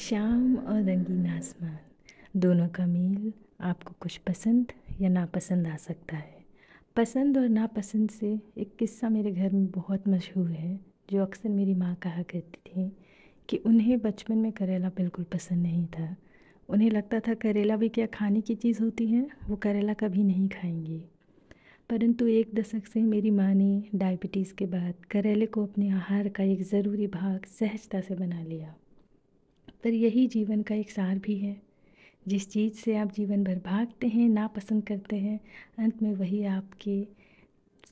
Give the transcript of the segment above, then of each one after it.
शाम और रंगीन आसमान दोनों का मेल आपको कुछ पसंद या नापसंद आ सकता है पसंद और नापसंद से एक किस्सा मेरे घर में बहुत मशहूर है जो अक्सर मेरी माँ कहा करती थी कि उन्हें बचपन में करेला बिल्कुल पसंद नहीं था उन्हें लगता था करेला भी क्या खाने की चीज़ होती है वो करेला कभी नहीं खाएंगी परंतु एक दशक से मेरी माँ ने डायबिटीज़ के बाद करेले को अपने आहार का एक ज़रूरी भाग सहजता से बना लिया अधिकतर यही जीवन का एक सार भी है जिस चीज़ से आप जीवन भर भागते हैं नापसंद करते हैं अंत में वही आपके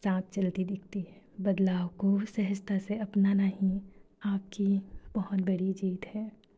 साथ चलती दिखती है बदलाव को सहजता से अपनाना ही आपकी बहुत बड़ी जीत है